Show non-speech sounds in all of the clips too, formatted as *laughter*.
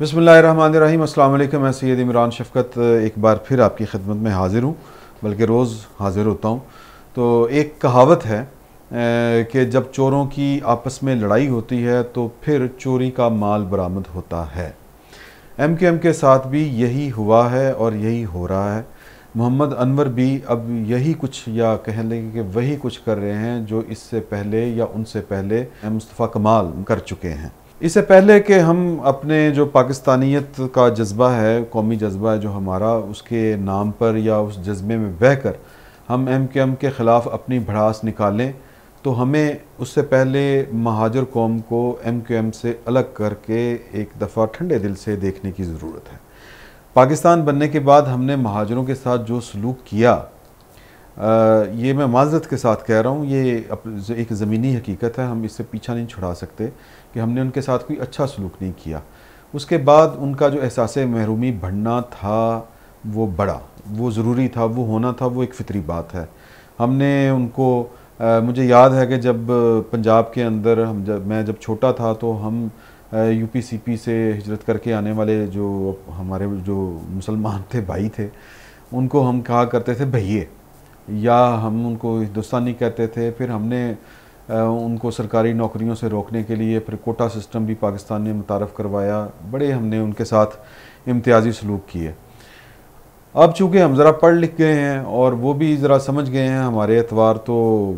बसमीम अल्लाम मैं सैद इमरान शफकत एक बार फिर आपकी खिदमत में हाज़िर हूँ बल्कि रोज़ हाज़िर होता हूँ तो एक कहावत है कि जब चोरों की आपस में लड़ाई होती है तो फिर चोरी का माल बरामद होता है एम के एम के साथ भी यही हुआ है और यही हो रहा है मोहम्मद अनवर भी अब यही कुछ या कह लेंगे कि वही कुछ कर रहे हैं जो इससे पहले या उनसे पहले मुस्तफ़ा कमाल कर चुके हैं इससे पहले कि हम अपने जो पाकिस्तानियत का जज्बा है कौमी जज्बा है जो हमारा उसके नाम पर या उस जज्बे में बह कर हम एम के एम के ख़िलाफ़ अपनी भड़ास निकालें तो हमें उससे पहले महाजर कौम को एम के एम से अलग करके एक दफ़ा ठंडे दिल से देखने की ज़रूरत है पाकिस्तान बनने के बाद हमने महाजरों के साथ जो सलूक किया आ, ये मैं माजरत के साथ कह रहा हूँ ये एक ज़मीनी हकीकत है हम इससे पीछा नहीं छुड़ा सकते कि हमने उनके साथ कोई अच्छा सलूक नहीं किया उसके बाद उनका जो एहसास महरूमी बढ़ना था वो बड़ा वो ज़रूरी था वो होना था वो एक फ़ितरी बात है हमने उनको आ, मुझे याद है कि जब पंजाब के अंदर हम जब मैं जब छोटा था तो हम यू पी सी पी से हिजरत करके आने वाले जो हमारे जो मुसलमान थे भाई थे उनको हम कहा करते थे भैये या हम उनको हिंदुस्तानी कहते थे फिर हमने उनको सरकारी नौकरियों से रोकने के लिए फिर कोटा सिस्टम भी पाकिस्तान ने मुतारफ़ करवाया बड़े हमने उनके साथ इम्तियाजी सलूक किए अब चूँकि हम ज़रा पढ़ लिख गए हैं और वो भी ज़रा समझ गए हैं हमारे एतवार तो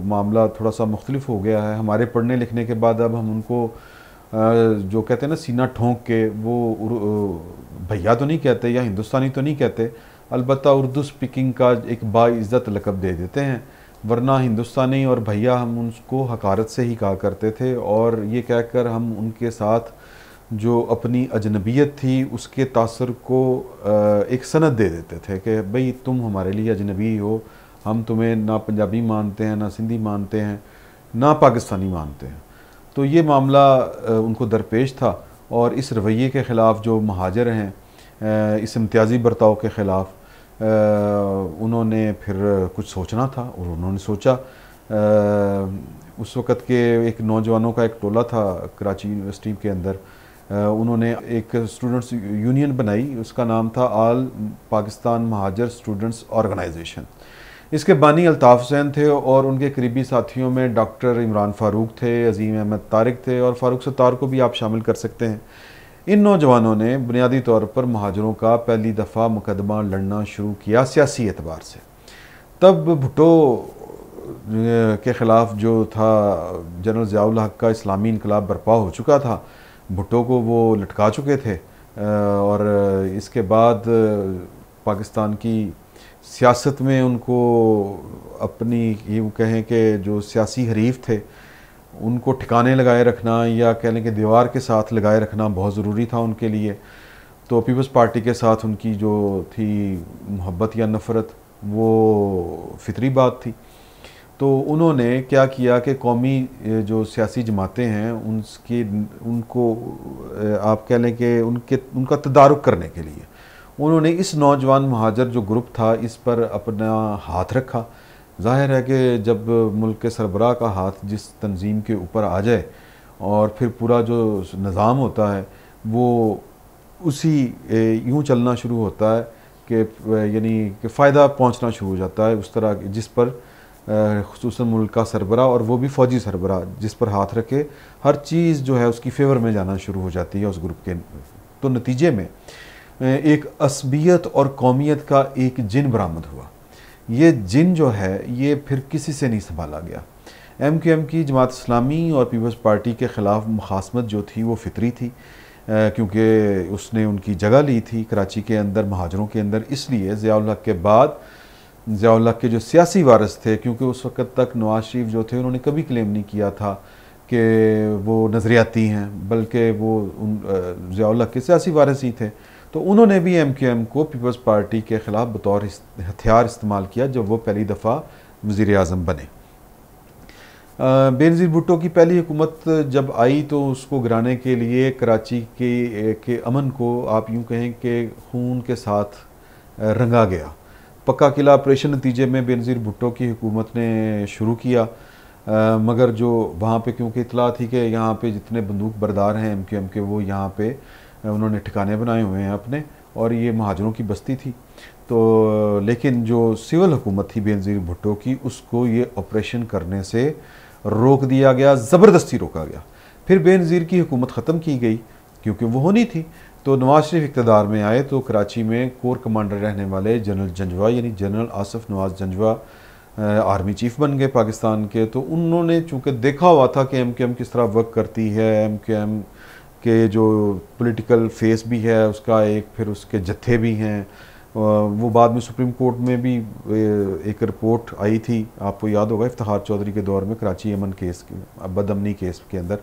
मामला थोड़ा सा मुख्तलिफ हो गया है हमारे पढ़ने लिखने के बाद अब हम उनको जो कहते हैं ना सीना ठोंक के वो भैया तो नहीं कहते या हिंदुस्तानी तो नहीं कहते अलबत् उर्दू स्पीकिंग का एक बाज़्ज़त लकब दे देते हैं वरना हिंदुस्तानी और भैया हम उनको हकारत से ही कहा करते थे और ये कहकर हम उनके साथ जो अपनी अजनबियत थी उसके तासर को एक सनद दे देते थे कि भई तुम हमारे लिए अजनबी हो हम तुम्हें ना पंजाबी मानते हैं ना सिंधी मानते हैं ना पाकिस्तानी मानते हैं तो ये मामला उनको दरपेश था और इस रवैये के ख़िलाफ़ जो महाजर हैं इस इम्तियाज़ी बर्ताव के ख़िलाफ़ उन्होंने फिर कुछ सोचना था और उन्होंने सोचा उस वक़्त के एक नौजवानों का एक टोला था कराची यूनिवर्सिटी के अंदर उन्होंने एक स्टूडेंट्स यूनियन बनाई उसका नाम था all Pakistan Mohajir students organization इसके बानी अल्ताफ़ हुसैन थे और उनके करीबी साथियों में डॉक्टर इमरान फ़ारूक थे अज़ीम अहमद तारिक थे और फ़ारूक सत्तार को भी आप शामिल कर सकते हैं इन नौजवानों ने बुनियादी तौर पर महाजरों का पहली दफ़ा मुकदमा लड़ना शुरू किया सियासी एतबार से तब भुटो के ख़िलाफ़ जो था जनरल ज़ियाउल हक का इस्लामी इनकलाब बर्पा हो चुका था भुटो को वो लटका चुके थे और इसके बाद पाकिस्तान की सियासत में उनको अपनी ये कहें कि जो सियासी हरीफ थे उनको ठिकाने लगाए रखना या कह लें कि दीवार के साथ लगाए रखना बहुत ज़रूरी था उनके लिए तो पीपल्स पार्टी के साथ उनकी जो थी मोहब्बत या नफ़रत वो फितरी बात थी तो उन्होंने क्या किया कि कौमी जो सियासी जमातें हैं उनकी उनको आप कह लें कि उनके उनका तदारक करने के लिए उन्होंने इस नौजवान महाजर जो ग्रुप था इस पर अपना हाथ रखा ज़ाहिर है कि जब मुल्क के सरबरा का हाथ जिस तंजीम के ऊपर आ जाए और फिर पूरा जो निज़ाम होता है वो उसी यूँ चलना शुरू होता है कि यानी कि फ़ायदा पहुँचना शुरू हो जाता है उस तरह जिस पर खसूस मुल्क का सरबरा और वो भी फ़ौजी सरबरा जिस पर हाथ रखे हर चीज़ जो है उसकी फेवर में जाना शुरू हो जाती है उस ग्रुप के तो नतीजे में एक असबियत और कौमियत का एक जिन बरामद हुआ ये जिन जो है ये फिर किसी से नहीं संभाला गया एम क्यू एम की जमात इस्लामी और पीपल्स पार्टी के ख़िलाफ़ मुखासमत जो थी वो फितरी थी क्योंकि उसने उनकी जगह ली थी कराची के अंदर महाजरों के अंदर इसलिए ज़ियाउल के बाद ज़ियाउल के जो सियासी वारस थे क्योंकि उस वक़्त तक नवाज शरीफ जो थे उन्होंने कभी क्लेम नहीं किया था कि वो नज़रियाती हैं बल्कि वो उन ज़ियाउल के सियासी वारस ही थे तो उन्होंने भी एम क्यू एम को पीपल्स पार्टी के ख़िलाफ़ बतौर हथियार इस्तेमाल किया जब वो पहली दफ़ा वज़ी अजम बने बेनज़ीर भुट्टो की पहली हुकूमत जब आई तो उसको गिराने के लिए कराची के के अमन को आप यूँ कहें कि खून के साथ रंगा गया पक्का किला ऑपरेशन नतीजे में बेनज़ीर भुट्टो की हुकूमत ने शुरू किया आ, मगर जो वहाँ पे क्योंकि इतला थी कि यहाँ पे जितने बंदूक बरदार हैं एम क्यू एम के वो यहाँ पे उन्होंने ठिकाने बनाए हुए हैं अपने और ये महाजरों की बस्ती थी तो लेकिन जो सिविल हुकूमत थी बेनज़ीर भुट्टो की उसको ये ऑपरेशन करने से रोक दिया गया ज़बरदस्ती रोका गया फिर बेनज़ीर की हुकूमत ख़त्म की गई क्योंकि वो होनी थी तो नवाज शरीफ इकतदार में आए तो कराची में कोर कमांडर रहने वाले जनरल जंजवा यानी general Asif Nawaz Janjua army chief बन गए पाकिस्तान के तो उन्होंने चूँकि देखा हुआ था कि एम के एम किस तरह वर्क करती है एम के एम के जो पॉलिटिकल फेस भी है उसका एक फिर उसके जत्थे भी हैं वो बाद में सुप्रीम कोर्ट में भी एक रिपोर्ट आई थी आपको याद होगा इफ्तार चौधरी के दौर में कराची अमन केस के बदमनी केस के अंदर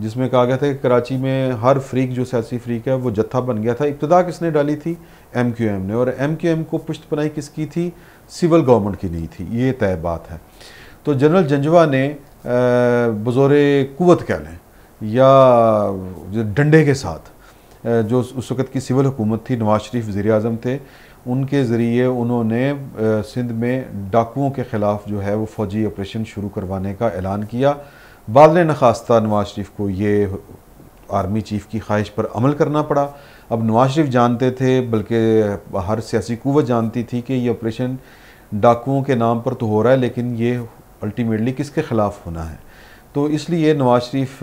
जिसमें कहा गया था कि कराची में हर फ्रीक जो सियासी फ्रीक है वो जत्था बन गया था इब्तदा किसने डाली थी एम क्यू एम ने और एम क्यू एम को पुश्त पनाही किसकी थी सिविल गवर्नमेंट की नहीं थी ये तय बात है तो जनरल जंजवा ने बज़ोर कुत कह लें या डंडे के साथ जो उस वक्त की सिविल हुकूमत थी नवाज शरीफ वज़ी अजम थे उनके ज़रिए उन्होंने सिंध में डाकुओं के ख़िलाफ़ जो है वो फ़ौजी ऑपरेशन शुरू करवाने का ऐलान किया बाद में नखास्ता नवाज शरीफ को ये आर्मी चीफ़ की ख्वाहिश पर अमल करना पड़ा अब नवाज शरीफ जानते थे बल्कि हर सियासी कुवत जानती थी कि ये ऑपरेशन डाकुओं के नाम पर तो हो रहा है लेकिन ये अल्टीमेटली किसके ख़िलाफ़ होना है तो इसलिए नवाज शरीफ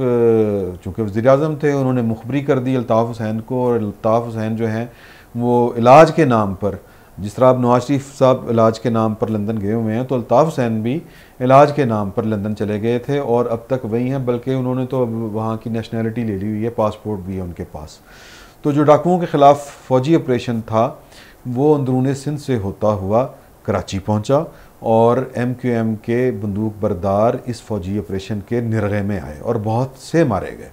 चूँकि वज़ी अजम थे उन्होंने मुखबरी कर दी अल्ताफ़ हुसैन को और अल्ताफ़ हुसैन जो हैं वो इलाज के नाम पर जिस तरह आप नवाज शरीफ साहब इलाज के नाम पर लंदन गए हुए हैं तो अल्ताफ़ हुसैन भी इलाज के नाम पर लंदन चले गए थे और अब तक वही हैं बल्कि उन्होंने तो अब वहाँ की नेशनैलिटी ले ली हुई है पासपोर्ट भी है उनके पास तो जो डाकुओं के ख़िलाफ़ फ़ौजी ऑपरेशन था वो अंदरून सिंध से होता हुआ कराची पहुँचा और एम क्यू एम के बंदूक बरदार इस फौजी ऑपरेशन के निर्णय में आए और बहुत से मारे गए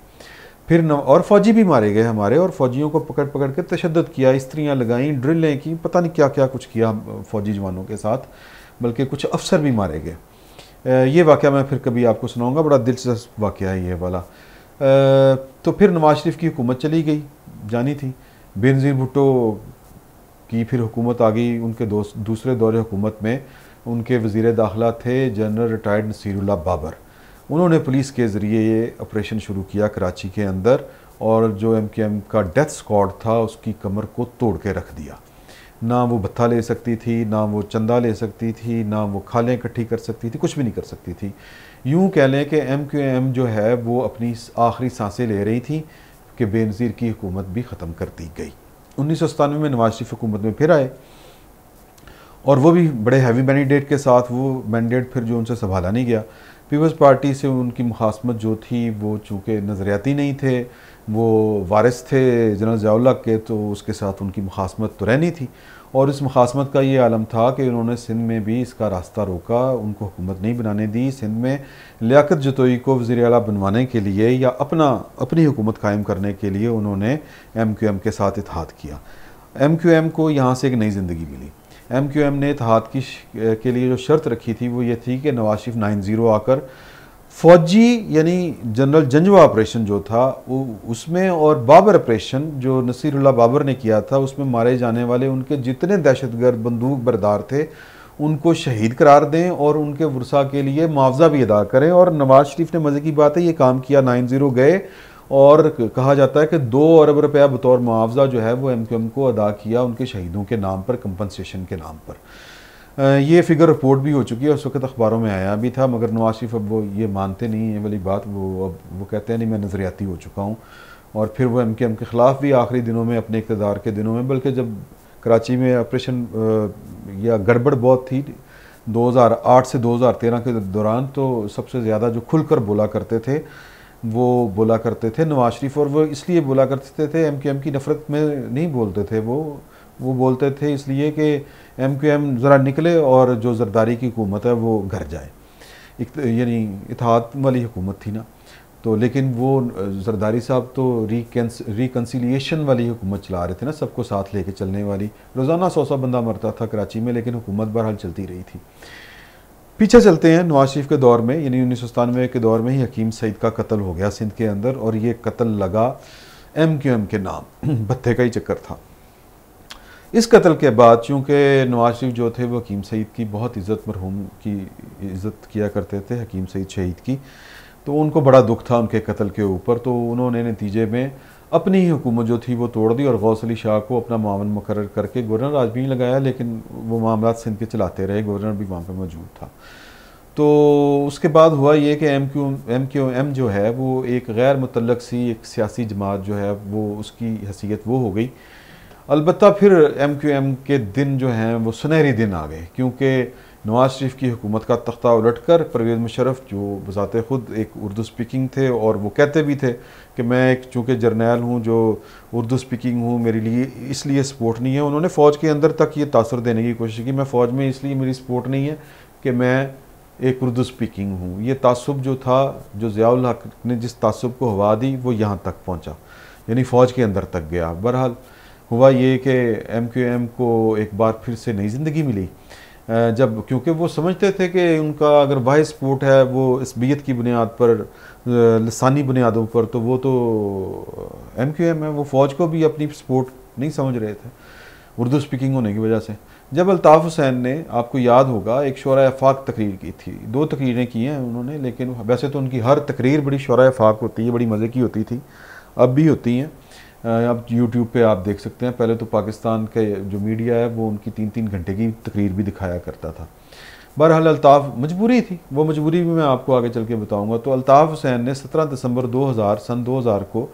फिर न और फौजी भी मारे गए हमारे और फौजियों को पकड़ पकड़ के तशद किया स्त्रियाँ लगाई ड्रिलें की पता नहीं क्या क्या कुछ किया फौजी जवानों के साथ बल्कि कुछ अफसर भी मारे गए ये वाक़ मैं फिर कभी आपको सुनाऊँगा बड़ा दिलचस्प वाक़ है ये वाला तो फिर नवाज शरीफ की हुकूमत चली गई जानी थी बेनज़ीर भुट्टो की फिर हुकूमत आ गई उनके दोस्त दूसरे दौरे हुकूमत में उनके वज़ी दाखिला थे जनरल रिटायर्ड नसीरुल्ला बाबर उन्होंने पुलिस के ज़रिए ये ऑपरेशन शुरू किया कराची के अंदर और जो एम के एम का डेथ स्कॉड था उसकी कमर को तोड़ के रख दिया ना वो भत्था ले सकती थी ना वो चंदा ले सकती थी ना वो खालें इकट्ठी कर सकती थी कुछ भी नहीं कर सकती थी यूँ कह लें कि एम क्यू एम जो है वो अपनी आखिरी सांसें ले रही थी कि बेनज़ीर की हुकूमत भी ख़त्म कर दी गई उन्नीस सौ सतानवे में नवाज शरीफ हुकूमत में फिर आए और वो भी बड़े हैवी मैंडेट के साथ वो मैंडेट फिर जो उनसे संभाला नहीं गया पीपल्स पार्टी से उनकी मुखासमत जो थी वो चूँकि नज़रियाती नहीं थे वो वारिस थे जनरल जयाल्ला के तो उसके साथ उनकी मुखासमत तो रहनी थी और इस मुखासमत का ये आलम था कि उन्होंने सिंध में भी इसका रास्ता रोका उनको हुकूमत नहीं बनाने दी सिंध में लियाकत जतोई को वजी अला बनवाने के लिए या अपना अपनी हुकूमत कायम करने के लिए उन्होंने एम क्यू एम के साथ इतिहाद किया एम क्यू एम को यहाँ से एक नई ज़िंदगी मिली एम क्यू एम ने इतिहाद की के लिए जो शर्त रखी थी वो ये थी कि नवाज शरीफ नाइन ज़ीरो आकर फौजी यानी जनरल जंजवा ऑपरेशन जो था वो उसमें और बाबर ऑपरेशन जो नसीरुल्ला बाबर ने किया था उसमें मारे जाने वाले उनके जितने दहशतगर्द बंदूक बरदार थे उनको शहीद करार दें और उनके वर्षा के लिए मुआवजा भी अदा करें और नवाज़ शरीफ ने मज़े की बात है ये काम किया नाइन ज़ीरो गए और कहा जाता है कि दो अरब रुपया बतौर मुआवजा जो है वो एम क्यू एम को अदा किया उनके शहीदों के नाम पर कंपनसेशन के नाम पर ये फिगर रिपोर्ट भी हो चुकी है उस वक्त अखबारों में आया भी था मगर नवाज शरीफ अब वो ये मानते नहीं ये वाली बात वो अब वो कहते हैं नहीं मैं नज़रियाती हो चुका हूँ और फिर वो एम के एम के ख़िलाफ़ भी आखिरी दिनों में अपने इकतदार के दिनों में बल्कि जब कराची में ऑपरेशन या गड़बड़ बहुत थी 2008 से 2013 के दौरान तो सबसे ज़्यादा जो खुलकर बोला करते थे वो बोला करते थे नवाज शरीफ और वो इसलिए बोला करते थे एम क्यू एम की नफ़रत में नहीं बोलते थे वो वो बोलते थे इसलिए कि एम क्यू एम ज़रा निकले और जो जरदारी की हुकूमत है वो घर जाए यानी इतिहाद वाली हुकूमत थी ना तो लेकिन वो जरदारी साहब तो रिकन्स रिकन्सिलिएशन वाली हुकूमत चला रहे थे ना सबको साथ लेके चलने वाली रोज़ाना सौ सौ बंदा मरता था कराची में लेकिन हुकूमत बहरहाल चलती रही थी पीछे चलते हैं नवाज शरीफ के दौर में यानी उन्नीस के दौर में ही हकीम सईद का कत्ल हो गया सिंध के अंदर और ये कत्ल लगा एम क्यू एम के नाम *clears throat* भत्ते का ही चक्कर था इस कत्ल के बाद चूँकि नवाज शरीफ जो थे वो हकीम सईद की बहुत इज़्ज़त मरहूम की इज़्ज़त किया करते थे हकीम सईद शहीद की तो उनको बड़ा दुख था उनके कत्ल के ऊपर तो उन्होंने नतीजे में अपनी ही हुकूमत जो थी वो तोड़ दी और गौसली शाह को अपना मामन मुकर करके गवर्नर आज भी लगाया लेकिन वो मामला सिंध के चलाते रहे गवर्नर भी वहाँ पर मौजूद था तो उसके बाद हुआ ये कि M Q M Q M जो है वो एक गैर मतलक़ सी एक सियासी जमात जो है वो उसकी हैसियत वो हो गई अलबत् फिर एम क्यू एम के दिन जो हैं वो सुनहरी दिन आ गए क्योंकि नवाज़ शरीफ की हुकूमत का तख्ता उलट कर परवेज़ मुशरफ जो बजात ख़ुद एक उर्दू स्पीकिंग थे और वो कहते भी थे कि मैं एक चूँकि जर्नैल हूँ जो उर्दू स्पीकिंग हूँ मेरे लिए इसलिए सपोर्ट नहीं है उन्होंने फ़ौज के अंदर तक ये तासर देने की कोशिश की मैं फ़ौज में इसलिए मेरी सपोर्ट नहीं है कि मैं एक उर्दू स्पीकिंग हूँ ये तसब जो था जो ज़ियाल हक ने जिस तसब को हवा दी वो यहाँ तक पहुँचा यानी फ़ौज के अंदर तक गया बहरहाल हुआ ये कि एम क्यू एम को एक बार फिर से नई ज़िंदगी मिली जब क्योंकि वो समझते थे कि उनका अगर वाह सपोर्ट है वो इसबियत की बुनियाद पर लसानी बुनियादों पर तो वो तो एम क्यू एम है वो फ़ौज को भी अपनी स्पोर्ट नहीं समझ रहे थे उर्दू स्पीकिंग होने की वजह से जब अलताफ़ हुसैन ने आपको याद होगा एक शरा फाक तकरीर की थी दो तकरीरें की हैं उन्होंने लेकिन वैसे तो उनकी हर तकरीर बड़ी शरा फाक होती है बड़ी मज़े की होती थी अब भी होती हैं अब यूट्यूब पे आप देख सकते हैं पहले तो पाकिस्तान के जो मीडिया है वो उनकी तीन तीन घंटे की तकरीर भी दिखाया करता था बहरहाल अल्ताफ़ मजबूरी थी वो मजबूरी भी मैं आपको आगे चल के बताऊँगा तो अल्ताफ़ हुसैन ने सत्रह दिसंबर हज़ार सन हज़ार को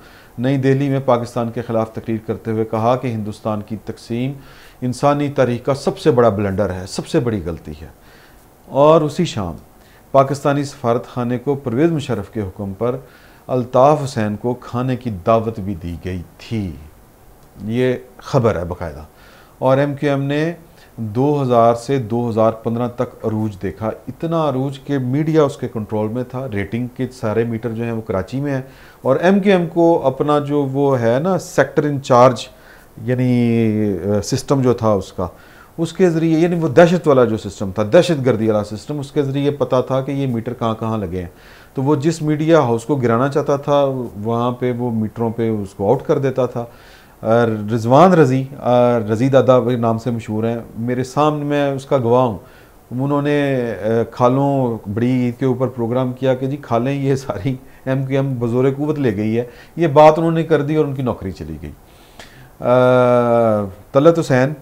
नई दिल्ली में पाकिस्तान के ख़िलाफ़ तकरीर करते हुए कहा कि हिंदुस्तान की तकसीम इंसानी तारीख का सबसे बड़ा ब्लेंडर है सबसे बड़ी गलती है और उसी शाम पाकिस्तानी सफारत खाने को परवेज़ मुशरफ के हुक्म पर अल्ताफ़ हुसैन को खाने की दावत भी दी गई थी ये खबर है बाकायदा और एम क्यू एम ने 2000 से 2015 तक अरूज देखा इतना अरूज कि मीडिया उसके कंट्रोल में था रेटिंग के सारे मीटर जो हैं वो कराची में है और एम क्यू एम को अपना जो वो है ना सेक्टर इंचार्ज यानी सिस्टम जो था उसका उसके ज़रिए यानी वो दहशत वाला जो सिस्टम था दहशत गर्दी वाला सिस्टम उसके ज़रिए पता था कि ये मीटर कहाँ कहाँ लगे हैं तो वो जिस मीडिया हाउस को गिराना चाहता था वहाँ पे वो मीटरों पे उसको आउट कर देता था रिजवान रज़ी रज़ी दादा के नाम से मशहूर हैं मेरे सामने मैं उसका गवाह हूँ उन्होंने खालों बड़ी ईद के ऊपर प्रोग्राम किया कि जी खालें ये सारी एम के एम बज़ोर क़ुत ले गई है ये बात उन्होंने कर दी और उनकी नौकरी चली गई तलत हुसैन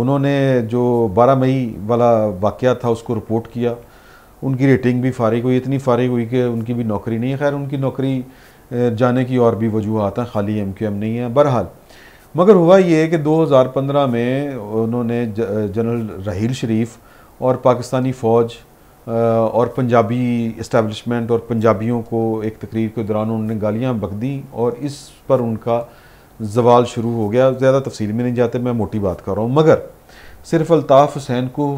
उन्होंने जो 12 मई वाला वाक़ था उसको रिपोर्ट किया उनकी रेटिंग भी फारिग हुई इतनी फारिग हुई कि उनकी भी नौकरी नहीं है खैर उनकी नौकरी जाने की और भी वजूहत हैं खाली एम क्यू एम नहीं है बहरहाल मगर हुआ ये कि 2015 में उन्होंने जनरल रहील शरीफ और पाकिस्तानी फ़ौज और पंजाबी इस्टेबलिशमेंट और पंजाबियों को एक तकरीर के दौरान उन्होंने गालियाँ बक दी और इस पर उनका जवाल शुरू हो गया ज़्यादा तफसील में नहीं जाते मैं मोटी बात कर रहा हूँ मगर सिर्फ अलताफ़ हुसैन को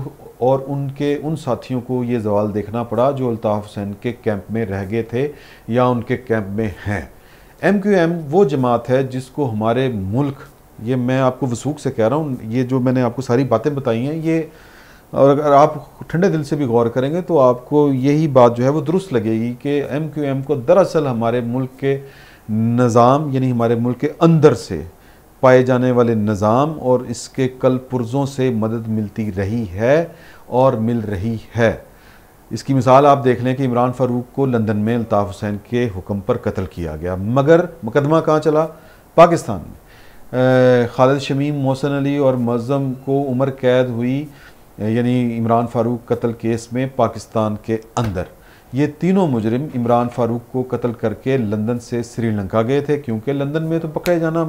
और उनके उन साथियों को ये जवाल देखना पड़ा जो अल्ताफ़ हुसैन के कैंप में रह गए थे या उनके कैंप में हैं एम क्यू एम वो जमात है जिसको हमारे मुल्क ये मैं आपको वसूख से कह रहा हूँ ये जो मैंने आपको सारी बातें बताई हैं ये और अगर आप ठंडे दिल से भी गौर करेंगे तो आपको यही बात जो है वो दुरुस्त लगेगी कि एम क्यू एम को दरअसल हमारे मुल्क के निज़ाम यानी हमारे मुल्क के अंदर से पाए जाने वाले निज़ाम और इसके कल पुरजों से मदद मिलती रही है और मिल रही है इसकी मिसाल आप देख लें कि इमरान फारूक को लंदन में अल्ताफ़ हुसैन के हुक्म पर कत्ल किया गया मगर मुकदमा कहाँ चला पाकिस्तान में खालिद शमीम मोहसन अली और मज़म को उम्र कैद हुई यानी इमरान फारूक कत्ल केस में पाकिस्तान के अंदर ये तीनों मुजरिम इमरान फारूक को कत्ल करके लंदन से श्रीलंका गए थे क्योंकि लंदन में तो पकड़े जाना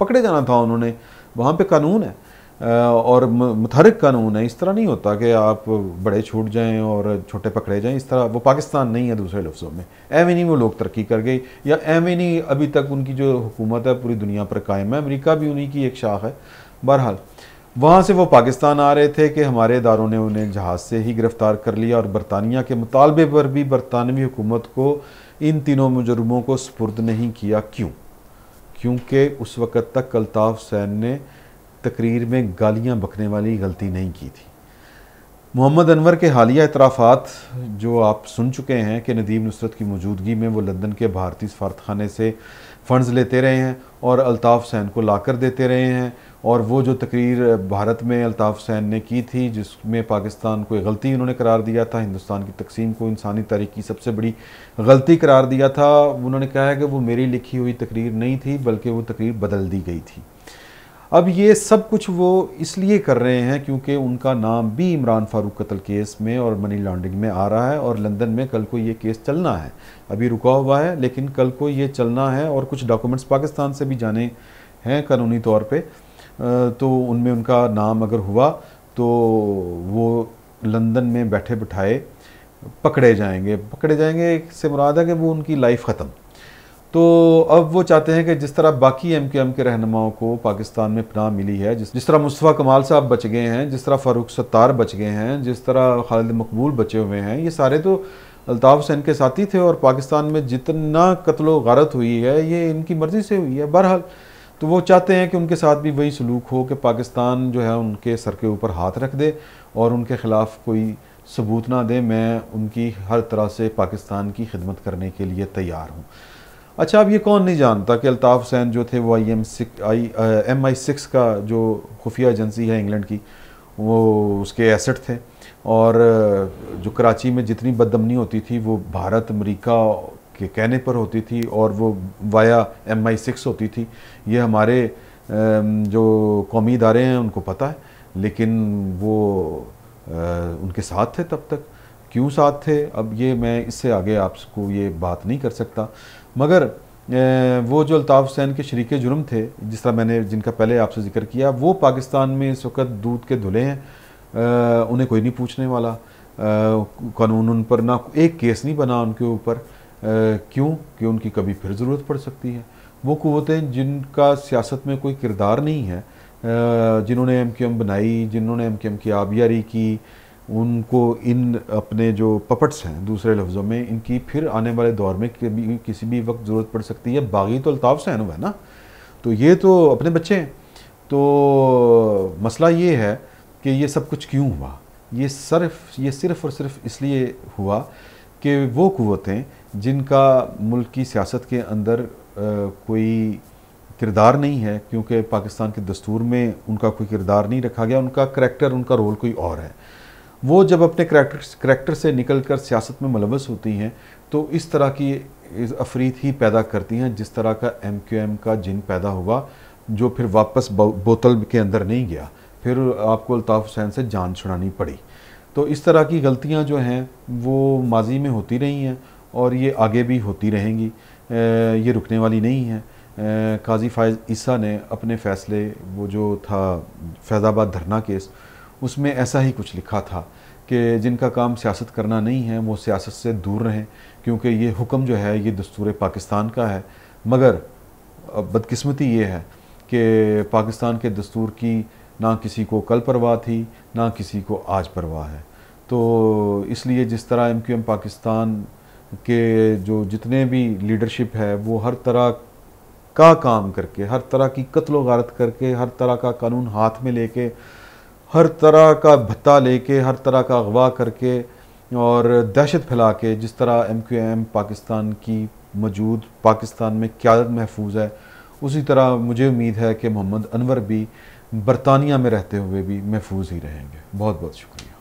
पकड़े जाना था उन्होंने वहाँ पे कानून है और मुतहरक कानून है इस तरह नहीं होता कि आप बड़े छूट जाएं और छोटे पकड़े जाएं इस तरह वो पाकिस्तान नहीं है दूसरे लफ्ज़ों में एवं नहीं वो लोग तरक्की कर गई या एवं नहीं अभी तक उनकी जो हुकूमत है पूरी दुनिया पर कायम है अमेरिका भी उन्हीं की एक शाख है बहरहाल वहाँ से वो पाकिस्तान आ रहे थे कि हमारे इदारों ने उन्हें जहाज़ से ही गिरफ़्तार कर लिया और बरतानिया के मुतालबे पर भी बरतानवी हुकूमत को इन तीनों मुजरमों को सपुर्द नहीं किया क्यों क्योंकि उस वक़्त तक अल्ताफ़ हुसैन ने तकरीर में गालियाँ बकने वाली गलती नहीं की थी मोहम्मद अनवर के हालिया इतराफ़ात जो आप सुन चुके हैं कि नदीम नुसरत की मौजूदगी में वो लंदन के भारतीय सफारतखाने से फ़ंड्स लेते रहे हैं और अल्ताफ़ हुसैन को लाकर देते रहे हैं और वो जो तकरीर भारत में अल्ताफ़ हुसैन ने की थी जिसमें पाकिस्तान को गलती उन्होंने करार दिया था हिंदुस्तान की तकसीम को इंसानी तारीख की सबसे बड़ी गलती करार दिया था उन्होंने कहा है कि वो मेरी लिखी हुई तकरीर नहीं थी बल्कि वो तकरीर बदल दी गई थी अब ये सब कुछ वो इसलिए कर रहे हैं क्योंकि उनका नाम भी इमरान फारूक कत्ल केस में और मनी लॉन्ड्रिंग में आ रहा है और लंदन में कल को ये केस चलना है अभी रुका हुआ है लेकिन कल को ये चलना है और कुछ डॉक्यूमेंट्स पाकिस्तान से भी जाने हैं कानूनी तौर पे तो उनमें उनका नाम अगर हुआ तो वो लंदन में बैठे बैठाए पकड़े जाएंगे पकड़े जाएंगे से मुराद है कि वो उनकी लाइफ ख़त्म तो अब वो चाहते हैं कि जिस तरह बाकी एम के एम के रहनुमाओं को पाकिस्तान में पनाह मिली है जिस तरह मुस्तफ़ा कमाल साहब बच गए हैं जिस तरह फ़ारूक सत्तार बच गए हैं जिस तरह खालिद मकबूल बचे हुए हैं ये सारे तो अल्ताफ़ हुसैन के साथी थे और पाकिस्तान में जितना कत्ल गारत हुई है ये इनकी मर्ज़ी से हुई है बहरहाल तो वो चाहते हैं कि उनके साथ भी वही सलूक हो कि पाकिस्तान जो है उनके सर के ऊपर हाथ रख दे और उनके ख़िलाफ़ कोई सबूत ना दे मैं उनकी हर तरह से पाकिस्तान की खिदमत करने के लिए तैयार हूँ अच्छा अब ये कौन नहीं जानता कि अल्ताफ़ हुसैन जो थे वो I M six I M I six का जो खुफिया एजेंसी है इंग्लैंड की वो उसके एसेट थे और uh, जो कराची में जितनी बदमनी होती थी वो भारत अमरीका के कहने पर होती थी और वो वाया एम आई सिक्स होती थी ये हमारे um, जो कौमी इदारे हैं उनको पता है लेकिन वो uh, उनके साथ थे तब तक क्यों साथ थे अब ये मैं इससे आगे आपको ये बात नहीं कर सकता मगर वो जो अल्ताफ़ हुसैन के शरीक जुर्म थे जिस तरह मैंने जिनका पहले आपसे जिक्र किया वो पाकिस्तान में इस वक्त दूध के धुले हैं आ, उन्हें कोई नहीं पूछने वाला कानून उन पर ना एक केस नहीं बना उनके ऊपर क्यों कि उनकी कभी फिर ज़रूरत पड़ सकती है वो क़वतें जिनका सियासत में कोई किरदार नहीं है जिन्होंने एम क्यू एम बनाई जिन्होंने एम क्यू एम की आबियारी की उनको इन अपने जो पपट्स हैं दूसरे लफ्ज़ों में इनकी फिर आने वाले दौर में कभी किसी भी वक्त ज़रूरत पड़ सकती है बागी तो अलताफ़ से है ना तो ये तो अपने बच्चे हैं तो मसला ये है कि ये सब कुछ क्यों हुआ ये सिर्फ ये सिर्फ़ और सिर्फ इसलिए हुआ कि वो क़वतें जिनका मुल्क की सियासत के अंदर आ, कोई किरदार नहीं है क्योंकि पाकिस्तान के दस्तूर में उनका कोई किरदार नहीं रखा गया उनका करैक्टर उनका रोल कोई और है वो जब अपने करैक्टर करैक्टर से निकल कर सियासत में मुलवस होती हैं तो इस तरह की अफरीत ही पैदा करती हैं जिस तरह का एम क्यू एम का जिन पैदा हुआ जो फिर वापस बोतल के अंदर नहीं गया फिर आपको अल्ताफ़ हुसैन से जान छुड़ानी पड़ी तो इस तरह की गलतियां जो हैं वो माजी में होती रही हैं और ये आगे भी होती रहेंगी ये रुकने वाली नहीं है काजी फ़ायज़ ईसा ने अपने फ़ैसले वो जो था फैज़ाबाद धरना केस उसमें ऐसा ही कुछ लिखा था कि जिनका काम सियासत करना नहीं है वो सियासत से दूर रहें क्योंकि ये हुक्म जो है ये दस्तूर पाकिस्तान का है मगर बदकस्मती ये है कि पाकिस्तान के दस्तूर की ना किसी को कल परवाह थी ना किसी को आज परवाह है तो इसलिए जिस तरह एम क्यू एम पाकिस्तान के जो जितने भी लीडरशिप है वो हर तरह का काम करके हर तरह की कत्ल वारत करके हर तरह का कानून हाथ में लेके हर तरह का भत्ता लेके हर तरह का अगवा करके और दहशत फैला के जिस तरह एम क्यू एम पाकिस्तान की मौजूद पाकिस्तान में क्यादत महफूज है उसी तरह मुझे उम्मीद है कि मोहम्मद अनवर भी बरतानिया में रहते हुए भी महफूज ही रहेंगे बहुत बहुत शुक्रिया